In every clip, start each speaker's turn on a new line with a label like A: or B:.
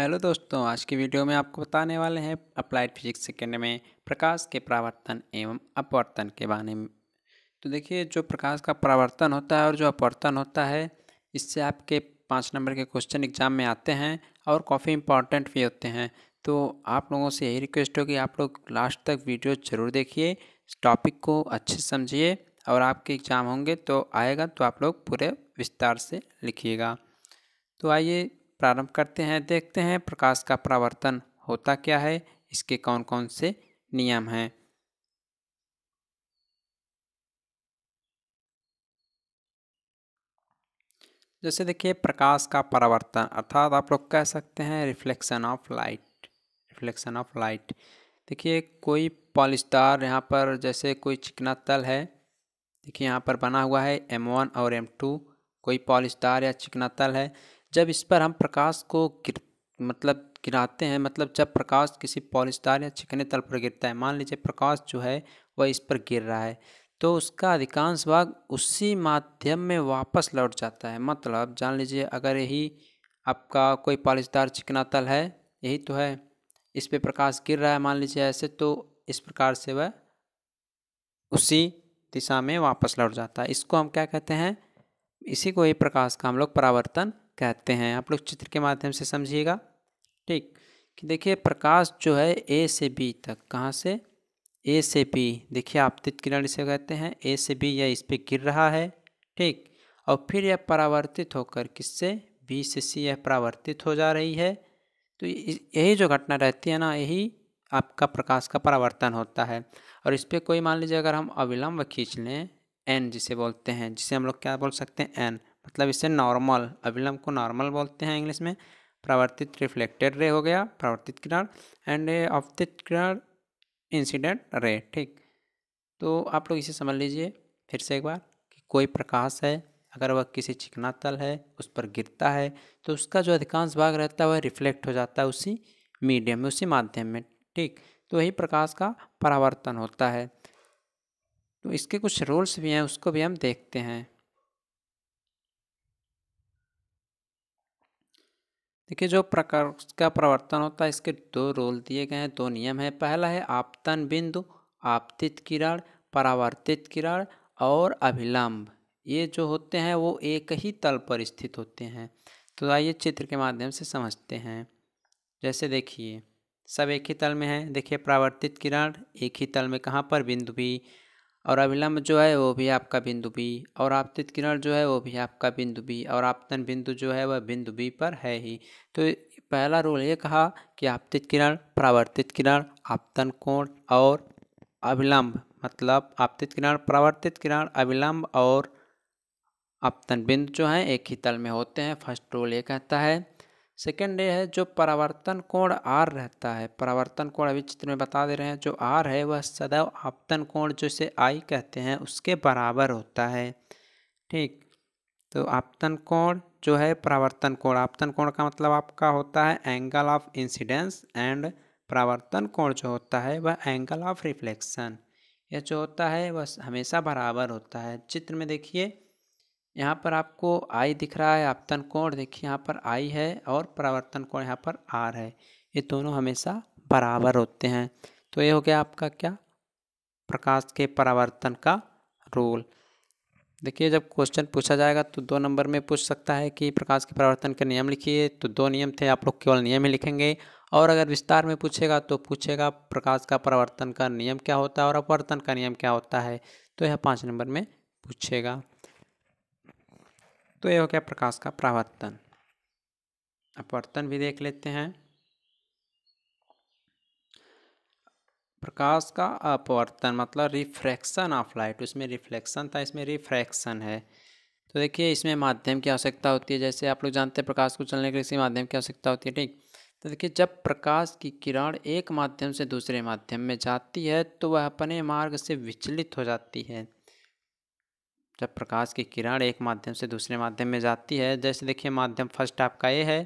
A: hello दोस्तों आज की वीडियो में आपको बताने वाले हैं अप्लाइड फिजिक्स सेकेंड में प्रकाश के प्रावर्तन एवं अपवर्तन के बारे में तो देखिए जो प्रकाश का प्रावर्तन होता है और जो अपवर्तन होता है इससे आपके पाँच नंबर के क्वेश्चन एग्जाम में आते हैं और काफ़ी इंपॉर्टेंट भी होते हैं तो आप लोगों से यही रिक्वेस्ट हो कि आप लोग लास्ट तक वीडियो ज़रूर देखिए टॉपिक को अच्छे समझिए और आपके एग्ज़ाम होंगे तो आएगा तो आप लोग पूरे विस्तार से लिखिएगा तो आइए प्रारंभ करते हैं देखते हैं प्रकाश का प्रावर्तन होता क्या है इसके कौन कौन से नियम हैं जैसे देखिए प्रकाश का परावर्तन अर्थात आप लोग कह सकते हैं reflection of light reflection of light देखिए कोई पॉलिस्टार यहाँ पर जैसे कोई चिकना तल है देखिए यहाँ पर बना हुआ है M1 और M2 कोई पॉलिस्टार या चिकना तल है जब इस पर हम प्रकाश को गिर मतलब गिराते हैं मतलब जब प्रकाश किसी पॉलिस्टार या चिकने तल पर गिरता है मान लीजिए प्रकाश जो है वह इस पर गिर रहा है तो उसका अधिकांश भाग उसी माध्यम में वापस लौट जाता है मतलब जान लीजिए अगर यही आपका कोई पॉलिशदार चिकना तल है यही तो है इस पर प्रकाश गिर रहा है मान लीजिए ऐसे तो इस प्रकार से वह उसी दिशा में वापस लौट जाता है इसको हम क्या कहते हैं इसी को ही प्रकाश का हम लोग परावर्तन कहते हैं आप लोग चित्र के माध्यम से समझिएगा ठीक कि देखिए प्रकाश जो है ए से बी तक कहाँ से ए से बी देखिए आपतित किरण इसे कहते हैं ए से बी यह इस पर गिर रहा है ठीक और फिर यह परावर्तित होकर किससे बी से सी यह परावर्तित हो जा रही है तो यही जो घटना रहती है ना यही आपका प्रकाश का परावर्तन होता है और इस पर कोई मान लीजिए अगर हम अविलंब खींच लें एन जिसे बोलते हैं जिसे हम लोग क्या बोल सकते हैं एन मतलब इसे नॉर्मल अभिलम को नॉर्मल बोलते हैं इंग्लिश में प्रवर्तित रिफ्लेक्टेड रे हो गया प्रवर्तित किरण एंड अवतित किरण इंसिडेंट रे ठीक तो आप लोग इसे समझ लीजिए फिर से एक बार कि कोई प्रकाश है अगर वह किसी चिकना तल है उस पर गिरता है तो उसका जो अधिकांश भाग रहता है वह रिफ्लेक्ट हो जाता है उसी मीडियम में उसी माध्यम में ठीक तो वही प्रकाश का परावर्तन होता है तो इसके कुछ रूल्स भी हैं उसको भी हम देखते हैं देखिए जो प्रकार का प्रवर्तन होता है इसके दो रोल दिए गए हैं दो नियम हैं पहला है आपतन बिंदु आपतित किरण परावर्तित किरण और अभिलंब ये जो होते हैं वो एक ही तल पर स्थित होते हैं तो आइए चित्र के माध्यम से समझते हैं जैसे देखिए सब एक ही तल में है देखिए परावर्तित किरण एक ही तल में कहाँ पर बिंदु भी और अभिलंब जो है वो भी आपका बिंदु बी और आपतित किरण जो है वो भी आपका बिंदु बी और आपतन बिंदु जो है वह बिंदु बी पर है ही तो पहला रूल ये कहा कि आपतित किरण परावर्तित किरण आपतन कोण और अभिलंब मतलब आपतित किरण परावर्तित किरण अभिलंब और आपतन बिंदु जो हैं एक ही तल में होते हैं फर्स्ट रूल ये कहता है सेकेंड ये है जो परावर्तन कोण आर रहता है परावर्तन कोण अभी चित्र में बता दे रहे हैं जो आर है वह सदैव आपतन कोण जो इसे आई कहते हैं उसके बराबर होता है ठीक तो आपतन कोण जो है परावर्तन कोण आपतन कोण का मतलब आपका होता है एंगल ऑफ इंसिडेंस एंड परावर्तन कोण जो होता है वह एंगल ऑफ रिफ्लेक्शन यह जो होता है वह हमेशा बराबर होता है चित्र में देखिए यहाँ पर आपको आई दिख रहा है आपतन कोण देखिए यहाँ पर आई है और परावर्तन कोण यहाँ पर आर है ये दोनों हमेशा बराबर होते हैं तो ये हो गया आपका क्या प्रकाश के परावर्तन का रोल देखिए जब क्वेश्चन पूछा जाएगा तो दो नंबर में पूछ सकता है कि प्रकाश के परावर्तन के नियम लिखिए तो दो नियम थे आप लोग केवल नियम ही लिखेंगे और अगर विस्तार में पूछेगा तो पूछेगा प्रकाश का परावर्तन का नियम क्या होता है और अपवर्तन का नियम क्या होता है तो यह पाँच नंबर में पूछेगा तो ये हो गया प्रकाश का प्रावर्तन अपवर्तन भी देख लेते हैं प्रकाश का अपवर्तन मतलब रिफ्रैक्शन ऑफ लाइट उसमें रिफ्लेक्शन था इसमें रिफ्रैक्शन है तो देखिए इसमें माध्यम की आवश्यकता होती है जैसे आप लोग जानते हैं प्रकाश को चलने के लिए इसी माध्यम की आवश्यकता होती है ठीक तो देखिए जब प्रकाश की किरण एक माध्यम से दूसरे माध्यम में जाती है तो वह अपने मार्ग से विचलित हो जाती है जब प्रकाश की किरण एक माध्यम से दूसरे माध्यम में जाती है जैसे देखिए माध्यम फर्स्ट आपका ये है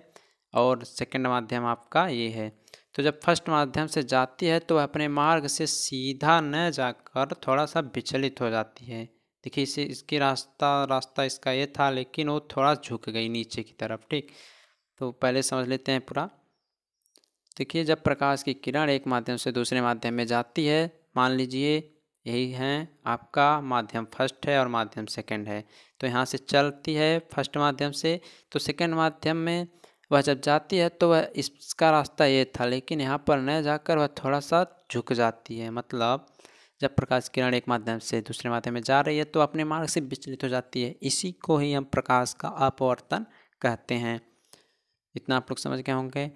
A: और सेकंड माध्यम आपका ये है तो जब फर्स्ट माध्यम से जाती है तो अपने मार्ग से सीधा न जाकर थोड़ा सा विचलित हो जाती है देखिए इसे इसकी रास्ता रास्ता इसका ये था लेकिन वो थोड़ा झुक गई नीचे की तरफ ठीक तो पहले समझ लेते हैं पूरा देखिए जब प्रकाश की किरण एक माध्यम से दूसरे माध्यम में जाती है मान लीजिए यही हैं आपका माध्यम फर्स्ट है और माध्यम सेकंड है तो यहाँ से चलती है फर्स्ट माध्यम से तो सेकंड माध्यम में वह जब जाती है तो वह इसका रास्ता ये था लेकिन यहाँ पर न जाकर वह थोड़ा सा झुक जाती है मतलब जब प्रकाश किरण एक माध्यम से दूसरे माध्यम में जा रही है तो अपने मार्ग से विचलित हो जाती है इसी को ही हम प्रकाश का अपवर्तन कहते हैं इतना आप लोग समझ गए होंगे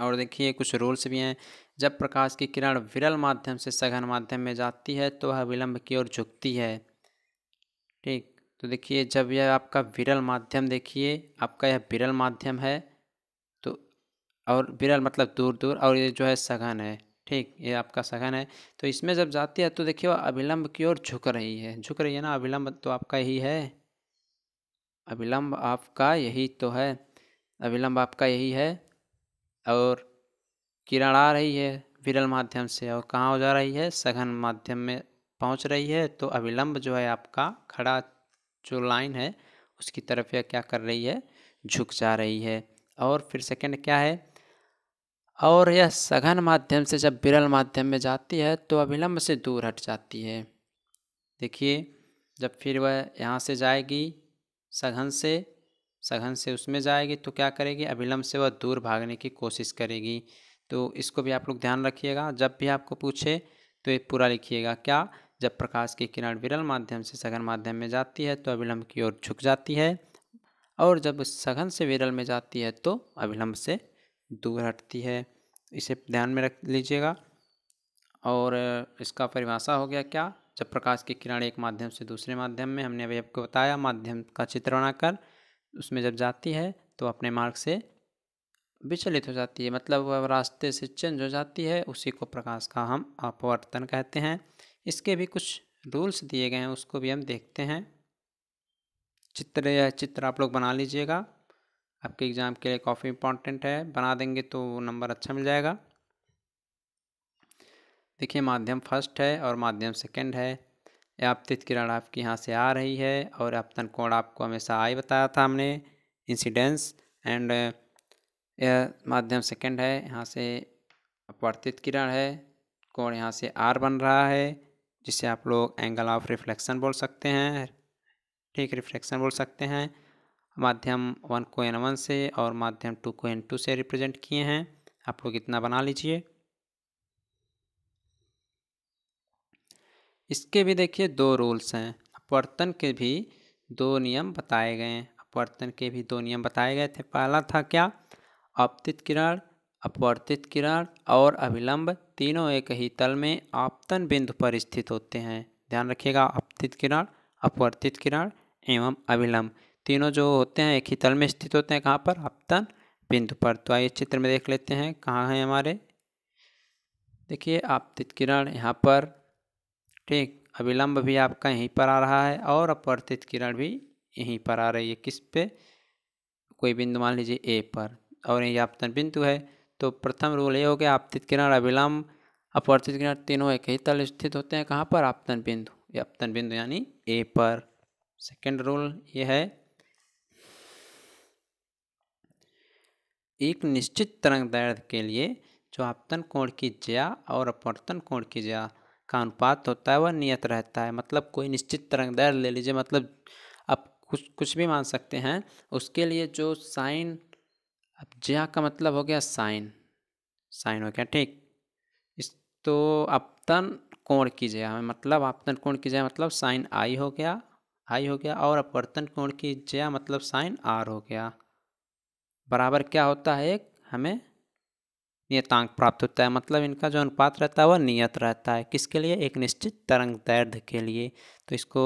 A: और देखिए कुछ रूल्स भी हैं जब प्रकाश की किरण विरल माध्यम से सघन माध्यम में जाती है तो वह विलंब की ओर झुकती है ठीक तो देखिए जब यह आपका विरल माध्यम देखिए आपका यह विरल माध्यम है तो और विरल मतलब दूर दूर और ये जो है सघन है ठीक ये आपका सघन है तो इसमें जब जाती है तो देखिए वह अविलंब की ओर झुक रही है झुक रही है ना अविलंब तो आपका यही है अविलंब आपका यही तो है अविलंब आपका यही है और किरण आ रही है विरल माध्यम से और कहाँ हो जा रही है सघन माध्यम में पहुँच रही है तो अविलंब जो है आपका खड़ा जो लाइन है उसकी तरफ यह क्या कर रही है झुक जा रही है और फिर सेकंड क्या है और यह सघन माध्यम से जब विरल माध्यम में जाती है तो अविलंब से दूर हट जाती है देखिए जब फिर वह यहाँ से जाएगी सघन से सघन से उसमें जाएगी तो क्या करेगी अभिलम्ब से वह दूर भागने की कोशिश करेगी तो इसको भी आप लोग ध्यान रखिएगा जब भी आपको पूछे तो ये पूरा लिखिएगा क्या जब प्रकाश की किरण विरल माध्यम से सघन माध्यम में जाती है तो अभिलम्ब की ओर झुक जाती है और जब सघन से विरल में जाती है तो अभिलम्ब से दूर हटती है इसे ध्यान में रख लीजिएगा और इसका परिभाषा हो गया क्या जब प्रकाश की किरण एक माध्यम से दूसरे माध्यम में हमने अभी आपको बताया माध्यम का चित्र बनाकर उसमें जब जाती है तो अपने मार्ग से विचलित हो जाती है मतलब वह रास्ते से चेंज हो जाती है उसी को प्रकाश का हम अपवर्तन कहते हैं इसके भी कुछ रूल्स दिए गए हैं उसको भी हम देखते हैं चित्र या चित्र आप लोग बना लीजिएगा आपके एग्ज़ाम के लिए काफ़ी इम्पॉर्टेंट है बना देंगे तो नंबर अच्छा मिल जाएगा देखिए माध्यम फर्स्ट है और माध्यम सेकंड है आपतित किरण आपके यहाँ से आ रही है और आपतन कोण आपको हमेशा आई बताया था हमने इंसिडेंस एंड यह माध्यम सेकंड है यहाँ से अपवर्तित किरण है कोण यहाँ से आर बन रहा है जिसे आप लोग एंगल ऑफ रिफ्लेक्शन बोल सकते हैं ठीक रिफ्लेक्शन बोल सकते हैं माध्यम वन को एन वन से और माध्यम टू को एन टू से रिप्रेजेंट किए हैं आप लोग इतना बना लीजिए इसके भी देखिए दो रूल्स हैं अपवर्तन के भी दो नियम बताए गए हैं अपवर्तन के भी दो नियम बताए गए थे पहला था क्या आपतित किरण अपवर्तित किरण और अभिलंब तीनों एक ही तल में आपतन बिंदु पर स्थित होते हैं ध्यान रखिएगा आपतित किरण अपवर्तित किरण एवं अभिलंब तीनों जो होते हैं एक ही तल में स्थित होते हैं कहाँ पर आपतन बिंदु पर तो आइए चित्र में देख लेते हैं कहाँ हैं हमारे देखिए आपतित किरण यहाँ पर ठीक अविलंब भी आपका यहीं पर आ रहा है और अपवर्तित किरण भी यहीं पर आ रही है किस पे कोई बिंदु मान लीजिए ए पर और यही आपतन बिंदु है तो प्रथम रूल ये हो गया आपतित किरण अभिलंब अपवर्तित किरण तीनों एक ही तल स्थित होते हैं कहाँ पर आपतन बिंदु ये आपतन बिंदु यानी ए पर सेकेंड रूल ये है एक निश्चित तरंग दर्द के लिए जो आपतन कोण की जया और अपवर्तन कोण की जया का अनुपात होता है वह नियत रहता है मतलब कोई निश्चित तरंग दैर ले लीजिए मतलब आप कुछ कुछ भी मान सकते हैं उसके लिए जो साइन अब ज्या का मतलब हो गया साइन साइन हो गया ठीक इस तो अपतन कोण की जया मतलब अपतन कोण की जया मतलब साइन आई हो गया आई हो गया और अपवर्तन कोण की जया मतलब साइन आर हो गया बराबर क्या होता है एक हमें नियतांक प्राप्त होता है मतलब इनका जो अनुपात रहता है वह नियत रहता है किसके लिए एक निश्चित तरंग दैर्ध्य के लिए तो इसको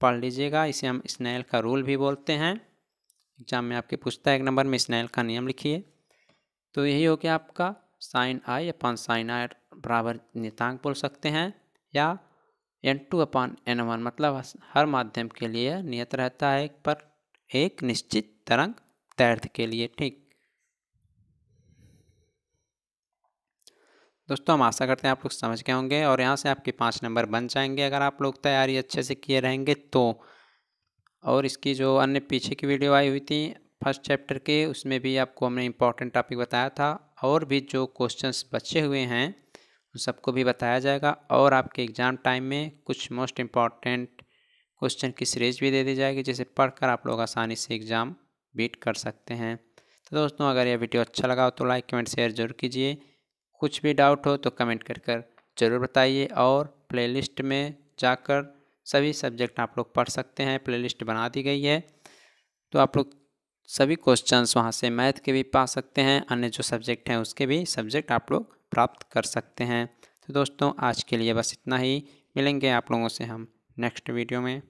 A: पढ़ लीजिएगा इसे हम स्नैल का रूल भी बोलते हैं एग्जाम में आपके पूछता है एक नंबर में स्नैल का नियम लिखिए तो यही हो गया आपका साइन आई अपन साइन आई बराबर नियतांक बोल सकते हैं या एन टू अपन एन वन मतलब हर माध्यम के लिए नियत रहता है पर एक निश्चित तरंग दैर्ध्य के लिए ठीक दोस्तों हम आशा करते हैं आप लोग समझ गए होंगे और यहाँ से आपके पाँच नंबर बन जाएंगे अगर आप लोग तैयारी अच्छे से किए रहेंगे तो और इसकी जो अन्य पीछे की वीडियो आई हुई थी फर्स्ट चैप्टर के उसमें भी आपको हमने इम्पॉर्टेंट टॉपिक बताया था और भी जो क्वेश्चंस बचे हुए हैं उन सबको भी बताया जाएगा और आपके एग्ज़ाम टाइम में कुछ मोस्ट इम्पॉर्टेंट क्वेश्चन की सीरीज भी दे दी जाएगी जिसे पढ़कर आप लोग आसानी से एग्ज़ाम बीट कर सकते हैं तो दोस्तों अगर यह वीडियो अच्छा लगा हो तो लाइक कमेंट शेयर जरूर कीजिए कुछ भी डाउट हो तो कमेंट कर कर ज़रूर बताइए और प्लेलिस्ट में जाकर सभी सब्जेक्ट आप लोग पढ़ सकते हैं प्लेलिस्ट बना दी गई है तो आप लोग सभी क्वेश्चंस वहाँ से मैथ के भी पा सकते हैं अन्य जो सब्जेक्ट हैं उसके भी सब्जेक्ट आप लोग प्राप्त कर सकते हैं तो दोस्तों आज के लिए बस इतना ही मिलेंगे आप लोगों से हम नेक्स्ट वीडियो में